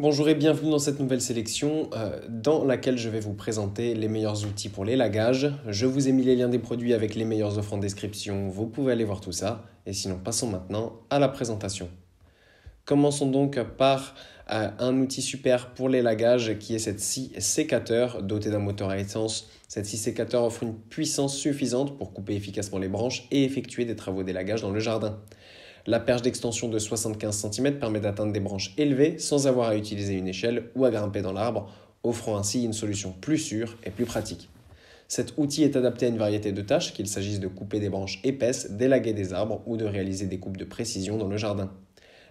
Bonjour et bienvenue dans cette nouvelle sélection euh, dans laquelle je vais vous présenter les meilleurs outils pour l'élagage. Je vous ai mis les liens des produits avec les meilleures offres en description, vous pouvez aller voir tout ça. Et sinon, passons maintenant à la présentation. Commençons donc par euh, un outil super pour l'élagage qui est cette scie sécateur dotée d'un moteur à essence. Cette scie sécateur offre une puissance suffisante pour couper efficacement les branches et effectuer des travaux d'élagage dans le jardin. La perche d'extension de 75 cm permet d'atteindre des branches élevées sans avoir à utiliser une échelle ou à grimper dans l'arbre, offrant ainsi une solution plus sûre et plus pratique. Cet outil est adapté à une variété de tâches, qu'il s'agisse de couper des branches épaisses, d'élaguer des arbres ou de réaliser des coupes de précision dans le jardin.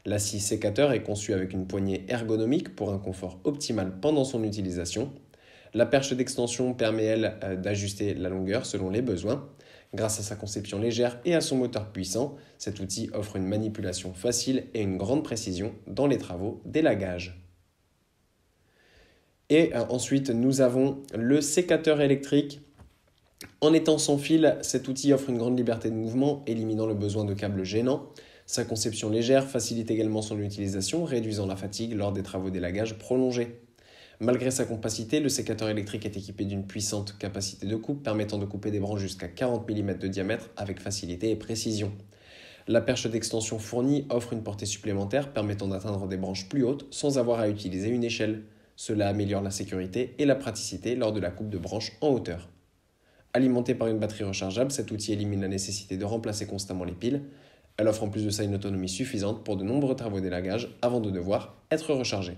La scie sécateur est conçue avec une poignée ergonomique pour un confort optimal pendant son utilisation. La perche d'extension permet, elle, euh, d'ajuster la longueur selon les besoins. Grâce à sa conception légère et à son moteur puissant, cet outil offre une manipulation facile et une grande précision dans les travaux d'élagage. Et euh, ensuite, nous avons le sécateur électrique. En étant sans fil, cet outil offre une grande liberté de mouvement, éliminant le besoin de câbles gênants. Sa conception légère facilite également son utilisation, réduisant la fatigue lors des travaux d'élagage prolongés. Malgré sa compacité, le sécateur électrique est équipé d'une puissante capacité de coupe permettant de couper des branches jusqu'à 40 mm de diamètre avec facilité et précision. La perche d'extension fournie offre une portée supplémentaire permettant d'atteindre des branches plus hautes sans avoir à utiliser une échelle. Cela améliore la sécurité et la praticité lors de la coupe de branches en hauteur. Alimenté par une batterie rechargeable, cet outil élimine la nécessité de remplacer constamment les piles. Elle offre en plus de ça une autonomie suffisante pour de nombreux travaux d'élagage avant de devoir être rechargée.